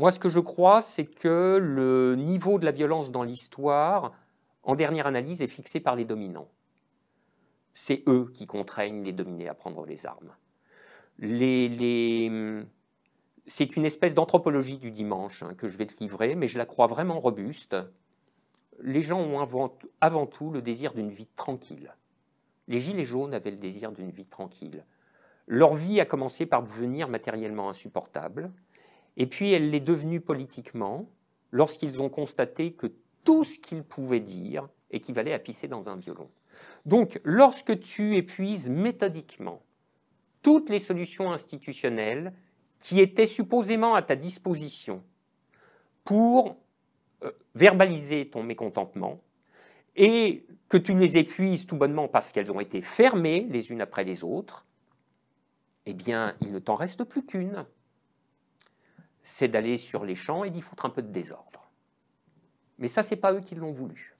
Moi, ce que je crois, c'est que le niveau de la violence dans l'histoire, en dernière analyse, est fixé par les dominants. C'est eux qui contraignent les dominés à prendre les armes. C'est une espèce d'anthropologie du dimanche hein, que je vais te livrer, mais je la crois vraiment robuste. Les gens ont avant tout le désir d'une vie tranquille. Les Gilets jaunes avaient le désir d'une vie tranquille. Leur vie a commencé par devenir matériellement insupportable. Et puis elle l'est devenue politiquement lorsqu'ils ont constaté que tout ce qu'ils pouvaient dire équivalait à pisser dans un violon. Donc lorsque tu épuises méthodiquement toutes les solutions institutionnelles qui étaient supposément à ta disposition pour euh, verbaliser ton mécontentement, et que tu les épuises tout bonnement parce qu'elles ont été fermées les unes après les autres, eh bien, il ne t'en reste plus qu'une c'est d'aller sur les champs et d'y foutre un peu de désordre. Mais ça, n'est pas eux qui l'ont voulu.